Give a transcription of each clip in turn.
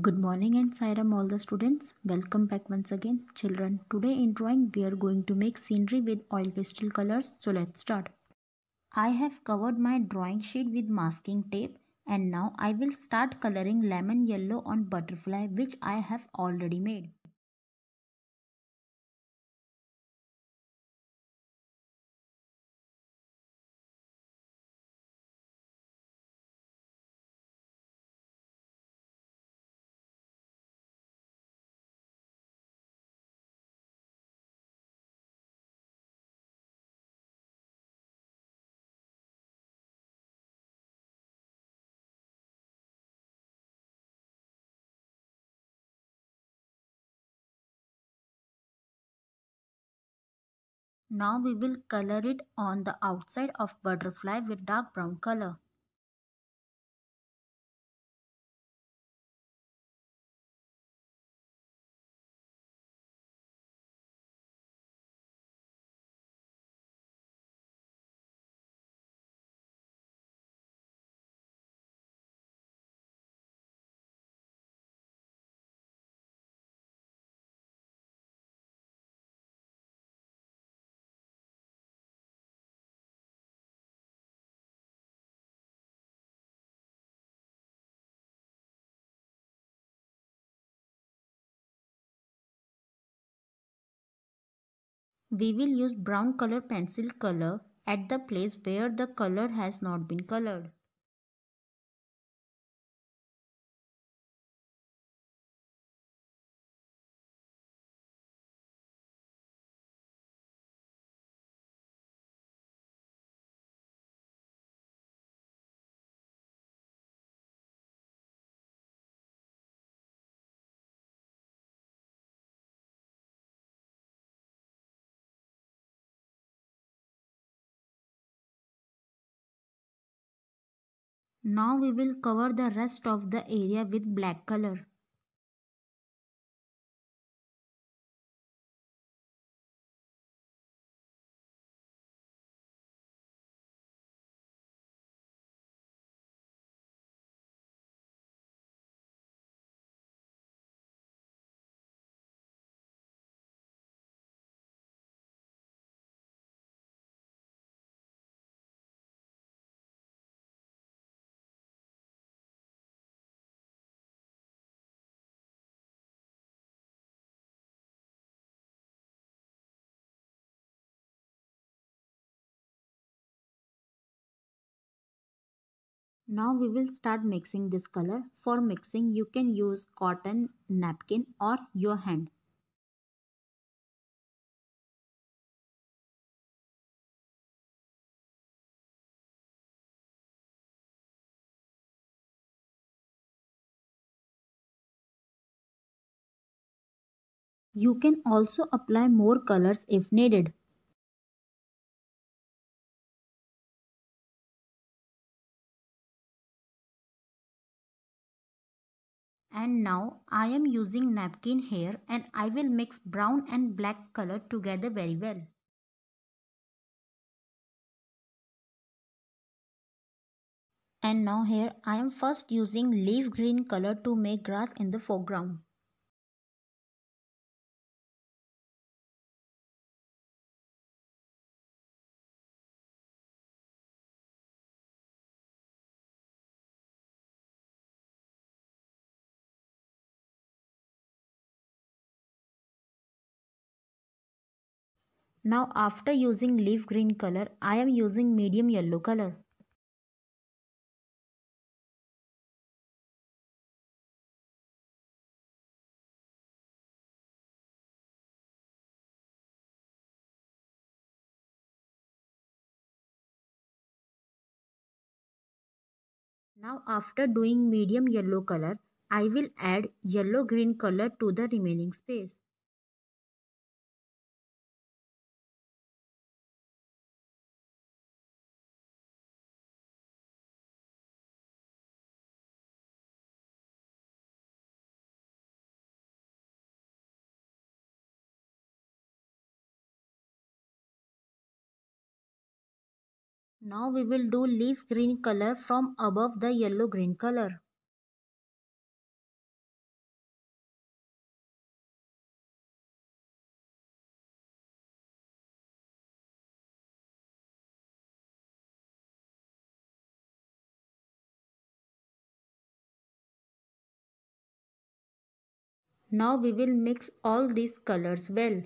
Good morning and Sairam all the students. Welcome back once again children. Today in drawing we are going to make scenery with oil pastel colors. So let's start. I have covered my drawing sheet with masking tape and now I will start coloring lemon yellow on butterfly which I have already made. Now we will color it on the outside of butterfly with dark brown color. We will use brown color pencil color at the place where the color has not been colored. Now we will cover the rest of the area with black color. Now we will start mixing this color. For mixing you can use cotton napkin or your hand. You can also apply more colors if needed. and now I am using napkin here and I will mix brown and black color together very well. And now here I am first using leaf green color to make grass in the foreground. Now after using leaf green color, I am using medium yellow color. Now after doing medium yellow color, I will add yellow green color to the remaining space. Now we will do leaf green color from above the yellow green color. Now we will mix all these colors well.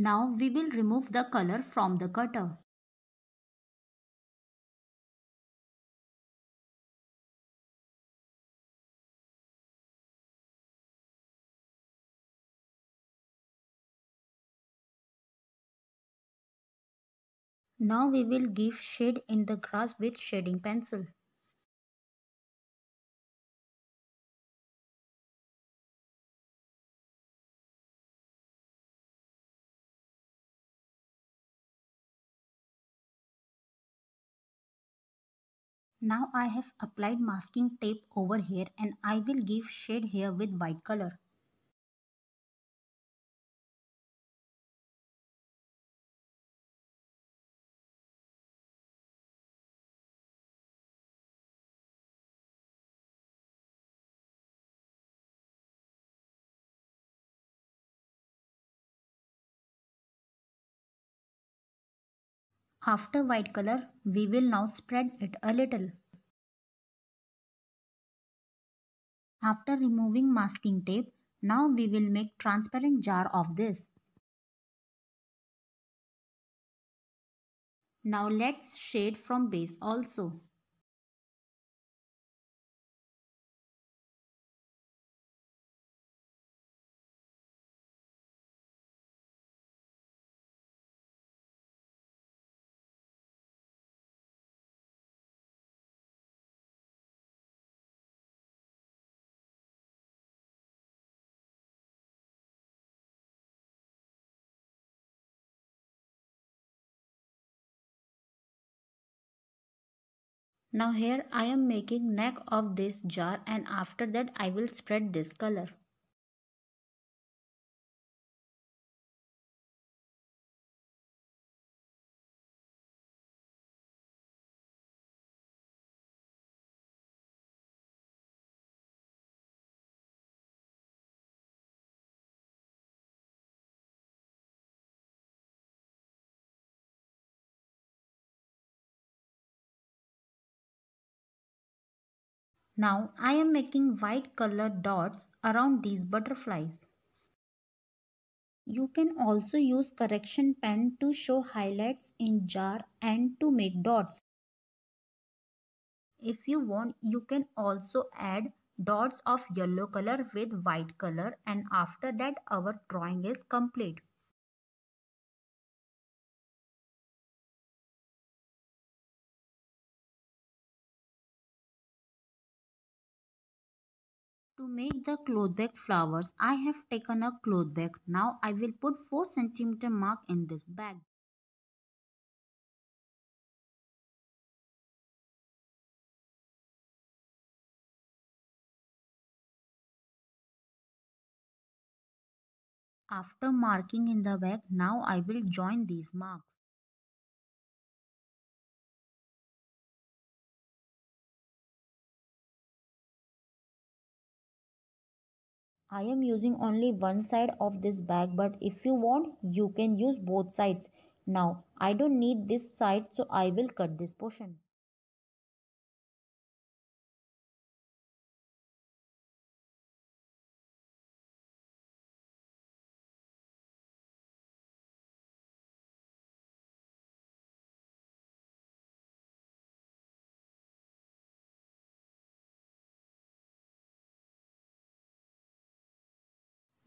Now we will remove the color from the cutter. Now we will give shade in the grass with shading pencil. Now I have applied masking tape over here and I will give shade here with white color. After white color, we will now spread it a little. After removing masking tape, now we will make transparent jar of this. Now let's shade from base also. Now here I am making neck of this jar and after that I will spread this color. Now I am making white color dots around these butterflies. You can also use correction pen to show highlights in jar and to make dots. If you want, you can also add dots of yellow color with white color and after that our drawing is complete. To make the cloth bag flowers, I have taken a cloth bag. Now I will put 4 cm mark in this bag. After marking in the bag, now I will join these marks. I am using only one side of this bag but if you want you can use both sides. Now I don't need this side so I will cut this portion.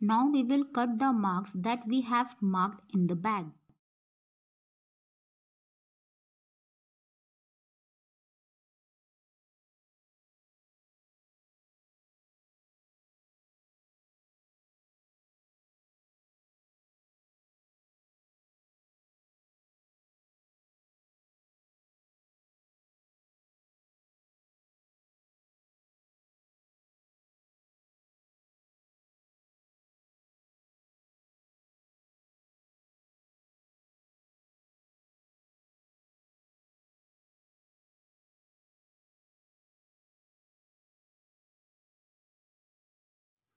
Now we will cut the marks that we have marked in the bag.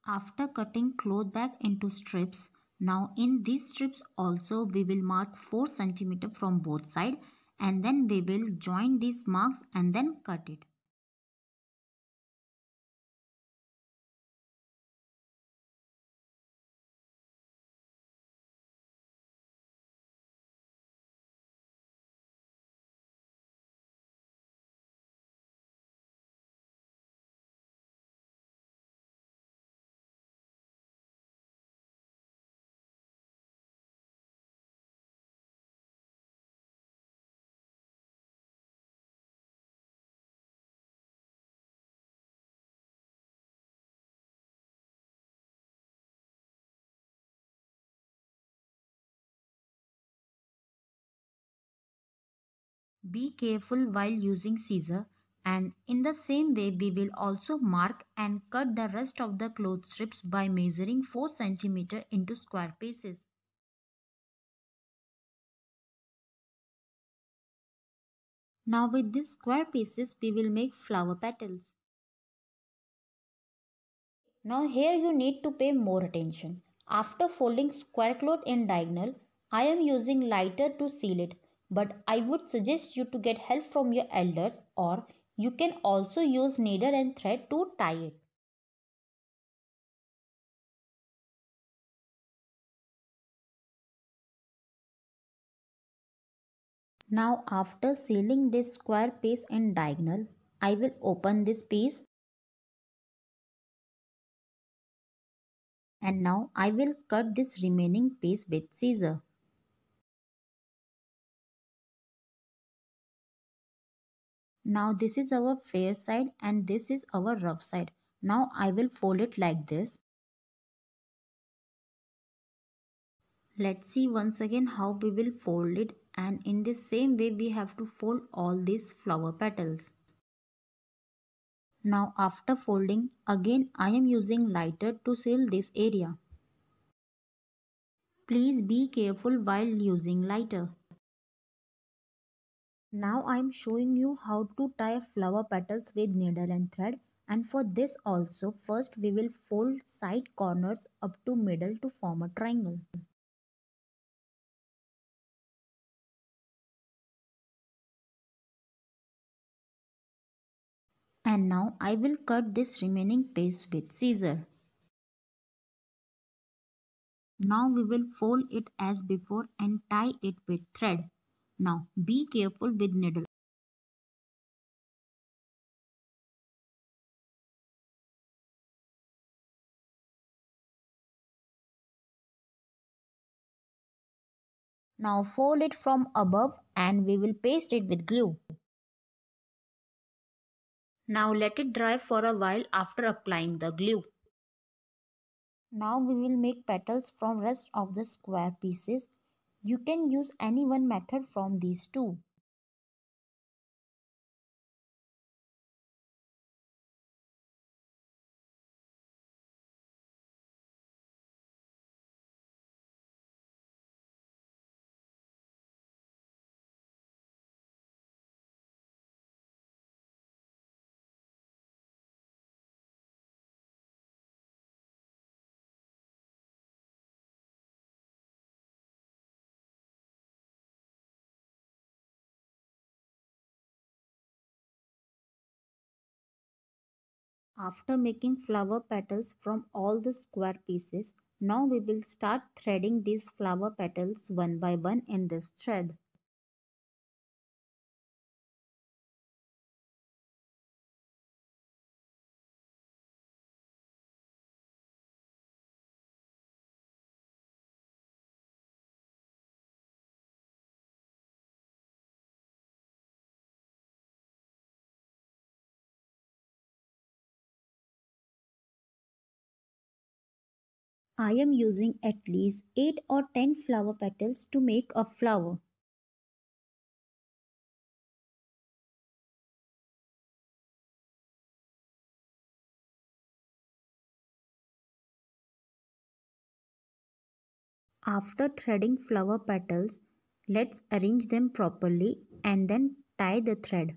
After cutting cloth bag into strips, now in these strips also we will mark 4 cm from both side and then we will join these marks and then cut it. Be careful while using scissor and in the same way we will also mark and cut the rest of the cloth strips by measuring 4 cm into square pieces. Now with these square pieces we will make flower petals. Now here you need to pay more attention. After folding square cloth in diagonal, I am using lighter to seal it but I would suggest you to get help from your elders or you can also use needle and thread to tie it. Now after sealing this square piece in diagonal, I will open this piece. And now I will cut this remaining piece with scissor. Now this is our fair side and this is our rough side. Now I will fold it like this. Let's see once again how we will fold it and in the same way we have to fold all these flower petals. Now after folding again I am using lighter to seal this area. Please be careful while using lighter. Now I am showing you how to tie flower petals with needle and thread and for this also first we will fold side corners up to middle to form a triangle. And now I will cut this remaining piece with scissor. Now we will fold it as before and tie it with thread. Now be careful with needle. Now fold it from above and we will paste it with glue. Now let it dry for a while after applying the glue. Now we will make petals from rest of the square pieces you can use any one method from these two. After making flower petals from all the square pieces, now we will start threading these flower petals one by one in this thread. I am using at least 8 or 10 flower petals to make a flower. After threading flower petals, let's arrange them properly and then tie the thread.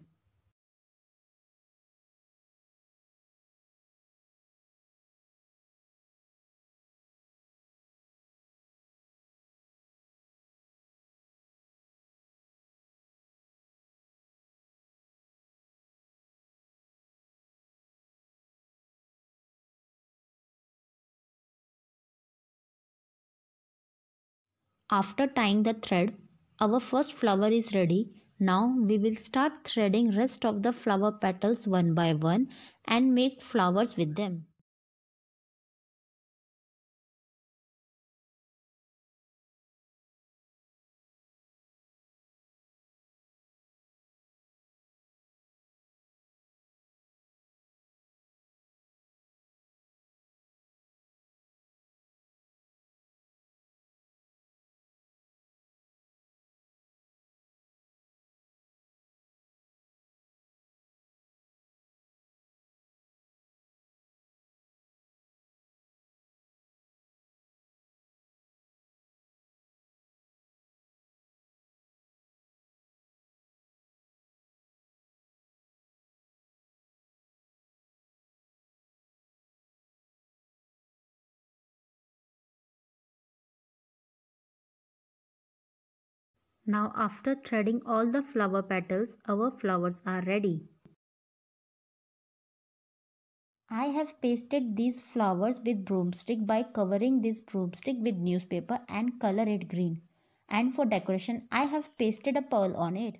After tying the thread, our first flower is ready. Now we will start threading rest of the flower petals one by one and make flowers with them. Now after threading all the flower petals, our flowers are ready. I have pasted these flowers with broomstick by covering this broomstick with newspaper and color it green. And for decoration, I have pasted a pearl on it.